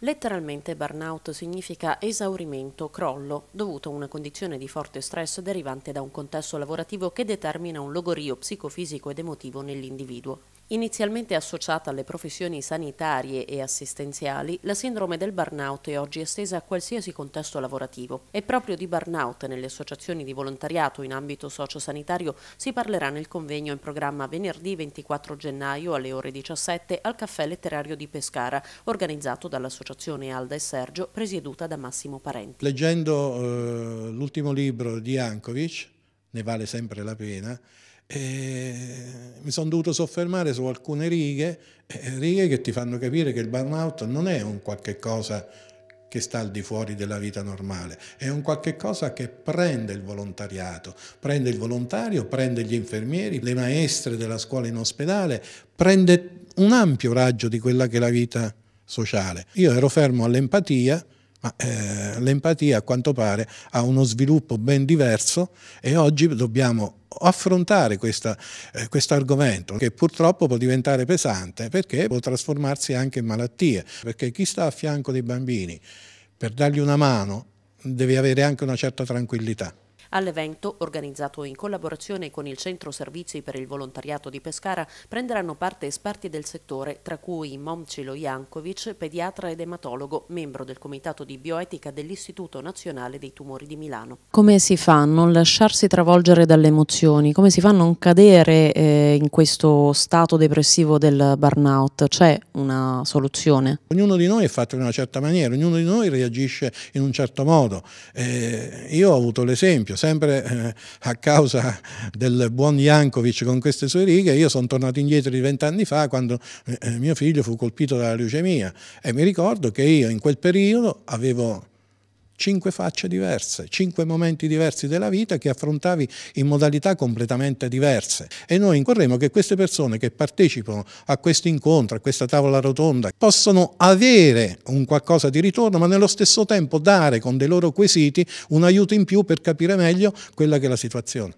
Letteralmente burnout significa esaurimento, crollo, dovuto a una condizione di forte stress derivante da un contesto lavorativo che determina un logorio psicofisico ed emotivo nell'individuo. Inizialmente associata alle professioni sanitarie e assistenziali, la sindrome del burnout è oggi estesa a qualsiasi contesto lavorativo e proprio di burnout nelle associazioni di volontariato in ambito sociosanitario si parlerà nel convegno in programma venerdì 24 gennaio alle ore 17 al Caffè Letterario di Pescara, organizzato dall'associazione Alda e Sergio, presieduta da Massimo Parenti. Leggendo eh, l'ultimo libro di Jankovic, ne vale sempre la pena, eh mi sono dovuto soffermare su alcune righe, eh, righe che ti fanno capire che il burnout non è un qualche cosa che sta al di fuori della vita normale, è un qualche cosa che prende il volontariato, prende il volontario, prende gli infermieri, le maestre della scuola in ospedale, prende un ampio raggio di quella che è la vita sociale. Io ero fermo all'empatia, ma eh, l'empatia a quanto pare ha uno sviluppo ben diverso e oggi dobbiamo affrontare eh, questo eh, argomento che purtroppo può diventare pesante perché può trasformarsi anche in malattie, perché chi sta a fianco dei bambini per dargli una mano deve avere anche una certa tranquillità. All'evento, organizzato in collaborazione con il Centro Servizi per il Volontariato di Pescara, prenderanno parte esperti del settore, tra cui Momcilo Jankovic, pediatra ed ematologo, membro del Comitato di Bioetica dell'Istituto Nazionale dei Tumori di Milano. Come si fa a non lasciarsi travolgere dalle emozioni? Come si fa a non cadere eh, in questo stato depressivo del burnout? C'è una soluzione? Ognuno di noi è fatto in una certa maniera, ognuno di noi reagisce in un certo modo. Eh, io ho avuto l'esempio, sempre eh, a causa del buon Jankovic con queste sue righe, io sono tornato indietro di vent'anni fa quando eh, eh, mio figlio fu colpito dalla leucemia e mi ricordo che io in quel periodo avevo cinque facce diverse, cinque momenti diversi della vita che affrontavi in modalità completamente diverse. E noi incorremo che queste persone che partecipano a questo incontro, a questa tavola rotonda, possono avere un qualcosa di ritorno, ma nello stesso tempo dare con dei loro quesiti un aiuto in più per capire meglio quella che è la situazione.